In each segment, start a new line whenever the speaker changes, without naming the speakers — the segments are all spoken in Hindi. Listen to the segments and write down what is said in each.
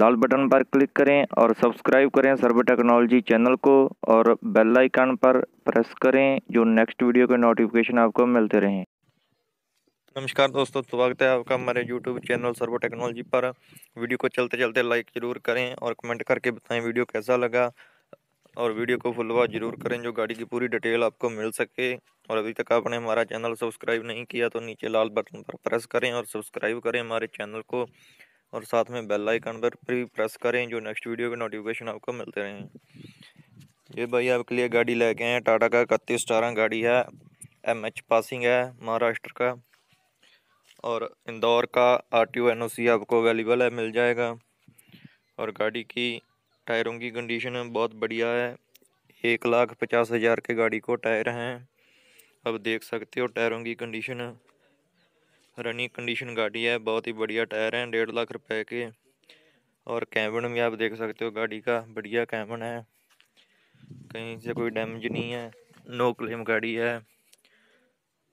लाल बटन पर क्लिक करें और सब्सक्राइब करें सर्व टेक्नोलॉजी चैनल को और बेल आइकन पर प्रेस करें जो नेक्स्ट वीडियो के नोटिफिकेशन आपको मिलते रहें नमस्कार दोस्तों स्वागत है आपका हमारे यूट्यूब चैनल सर्वो टेक्नोलॉजी पर वीडियो को चलते चलते लाइक ज़रूर करें और कमेंट करके बताएं वीडियो कैसा लगा और वीडियो को फुलवा जरूर करें जो गाड़ी की पूरी डिटेल आपको मिल सके और अभी तक आपने हमारा चैनल सब्सक्राइब नहीं किया तो नीचे लाल बटन पर प्रेस करें और सब्सक्राइब करें हमारे चैनल को और साथ में बेल आइकन पर भी प्रेस करें जो नेक्स्ट वीडियो के नोटिफिकेशन आपको मिलते रहें ये भाई आपके लिए गाड़ी लेके आए टाटा का इकतीस स्टारा गाड़ी है एम एच पासिंग है महाराष्ट्र का और इंदौर का R T O N O C आपको अवेलेबल है मिल जाएगा और गाड़ी की टायरों की कंडीशन बहुत बढ़िया है एक लाख पचास हज़ार के गाड़ी को टायर हैं अब देख सकते हो टायरों की कंडीशन रनिंग कंडीशन गाड़ी है बहुत ही बढ़िया टायर हैं डेढ़ लाख रुपए के और कैबिन भी आप देख सकते हो गाड़ी का बढ़िया कैबिन है कहीं से कोई डैमेज नहीं है नो क्लेम गाड़ी है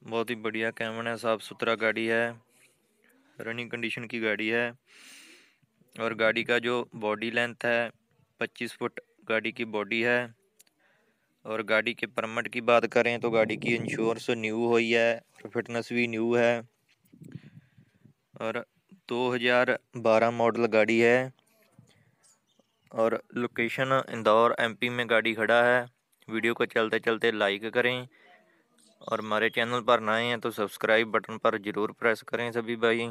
बहुत ही बढ़िया कैमन है साफ़ सुथरा गाड़ी है रनिंग कंडीशन की गाड़ी है और गाड़ी का जो बॉडी लेंथ है पच्चीस फुट गाड़ी की बॉडी है और गाड़ी के परमिट की बात करें तो गाड़ी की इंश्योरेंस न्यू हुई है और फिटनेस भी न्यू है और 2012 मॉडल गाड़ी है और लोकेशन इंदौर एमपी में गाड़ी खड़ा है वीडियो को चलते चलते लाइक करें और हमारे चैनल पर नए हैं तो सब्सक्राइब बटन पर ज़रूर प्रेस करें सभी भाई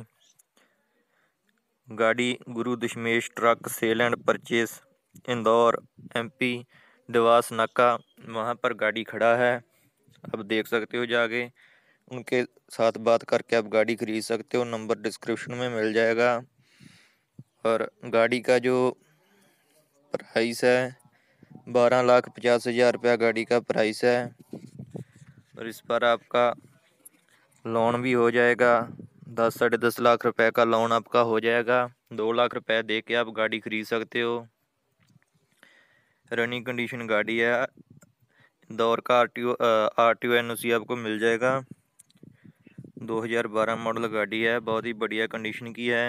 गाड़ी Guru Dashmesh truck sale and purchase Indore MP Dewas नाका वहाँ पर गाड़ी खड़ा है आप देख सकते हो जाके उनके साथ बात करके आप गाड़ी खरीद सकते हो नंबर डिस्क्रिप्शन में मिल जाएगा और गाड़ी का जो प्राइस है बारह लाख पचास हज़ार रुपया गाड़ी का प्राइस है और इस पर आपका लोन भी हो जाएगा दस साढ़े दस लाख रुपए का लोन आपका हो जाएगा दो लाख रुपए दे के आप गाड़ी खरीद सकते हो रनिंग कंडीशन गाड़ी है दौर का R T O R T O N O C आपको मिल जाएगा 2012 मॉडल गाड़ी है बहुत ही बढ़िया कंडीशन की है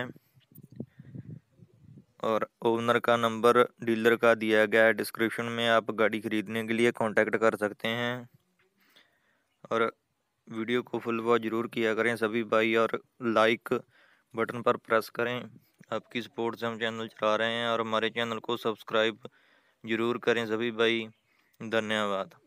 और ओनर का नंबर डीलर का दिया गया है डिस्क्रिप्शन में आप गाड़ी ख़रीदने के लिए कांटेक्ट कर सकते हैं और वीडियो को फुल वॉच ज़रूर किया करें सभी भाई और लाइक बटन पर प्रेस करें आपकी सपोर्ट से हम चैनल चला रहे हैं और हमारे चैनल को सब्सक्राइब ज़रूर करें सभी भाई धन्यवाद